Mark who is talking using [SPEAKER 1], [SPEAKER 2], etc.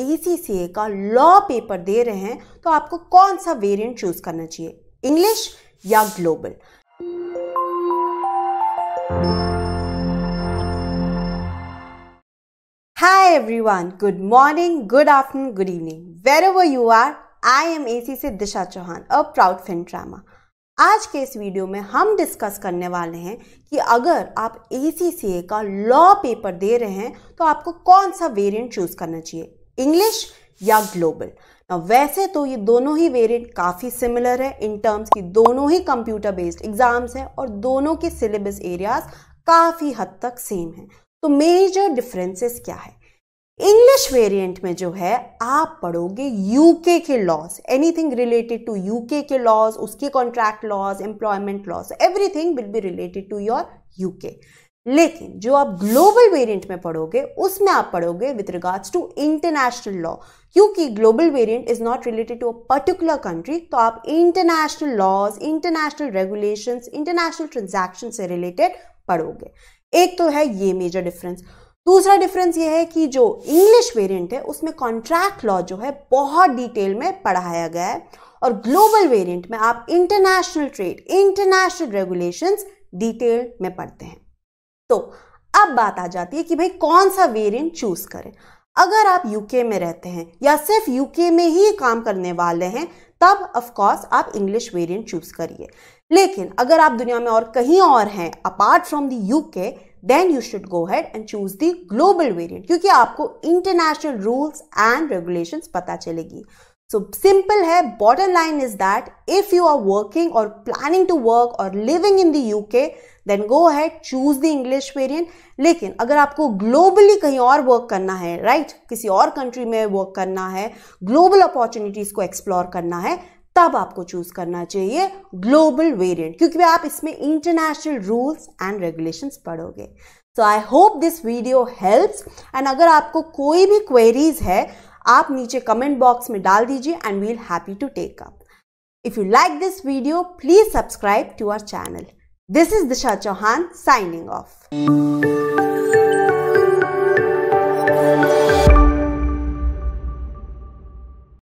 [SPEAKER 1] ए का law paper दे रहे हैं तो आपको कौन सा वेरिएंट चूज करना चाहिए इंग्लिश या global good morning good afternoon good evening where evening. You are I am am AC से Disha Chauhan a proud fin drama आज के इस वीडियो में हम डिस्कस करने वाले हैं कि अगर आप ए का लॉ पेपर दे रहे हैं तो आपको कौन सा वेरिएंट चूज करना चाहिए इंग्लिश या ग्लोबल वैसे तो ये दोनों ही वेरिएंट काफ़ी सिमिलर है इन टर्म्स की दोनों ही कंप्यूटर बेस्ड एग्जाम्स हैं और दोनों के सिलेबस एरियाज काफ़ी हद तक सेम हैं तो मेजर डिफरेंसेस क्या है इंग्लिश वेरिएंट में जो है आप पढ़ोगे यूके के laws anything related to UK के लॉज उसके contract laws employment laws everything will be related to your UK लेकिन जो आप ग्लोबल वेरिएंट में पढ़ोगे उसमें आप पढ़ोगे with regards to international law क्योंकि global variant is not related to a particular country तो आप international laws international regulations international transaction से रिलेटेड पढ़ोगे एक तो है ये मेजर डिफरेंस दूसरा डिफरेंस ये है कि जो इंग्लिश वेरिएंट है उसमें कॉन्ट्रैक्ट लॉ जो है बहुत डिटेल में पढ़ाया गया है और ग्लोबल वेरिएंट में आप international trade international regulations detail में पढ़ते हैं तो अब बात आ जाती है कि भाई कौन सा वेरिएंट चूज करें अगर आप यूके में रहते हैं या सिर्फ यूके में ही काम करने वाले हैं तब ऑफ कोर्स आप इंग्लिश वेरिएंट चूज करिए लेकिन अगर आप दुनिया में और कहीं और हैं apart from the UK then you should go ahead and choose the global variant क्योंकि आपको इंटरनेशनल रूल्स एंड रेगुलेशंस पता चलेगी सो सिंपल है border line is that if you are working और प्लानिंग टू वर्क और living in the UK then go ahead choose the English variant लेकिन अगर आपको ग्लोबली कहीं और वर्क करना है राइट right? किसी और कंट्री में वर्क करना है ग्लोबल अपॉर्चुनिटीज को एक्सप्लोर करना है तब आपको चूज करना चाहिए ग्लोबल वेरियंट क्योंकि आप इसमें इंटरनेशनल रूल्स एंड रेगुलेशन पढ़ोगे so I hope this video helps and अगर आपको कोई भी क्वेरीज है आप नीचे कमेंट बॉक्स में डाल दीजिए and we'll happy to take up if you like this video please subscribe to our channel This is Disha Chauhan signing off.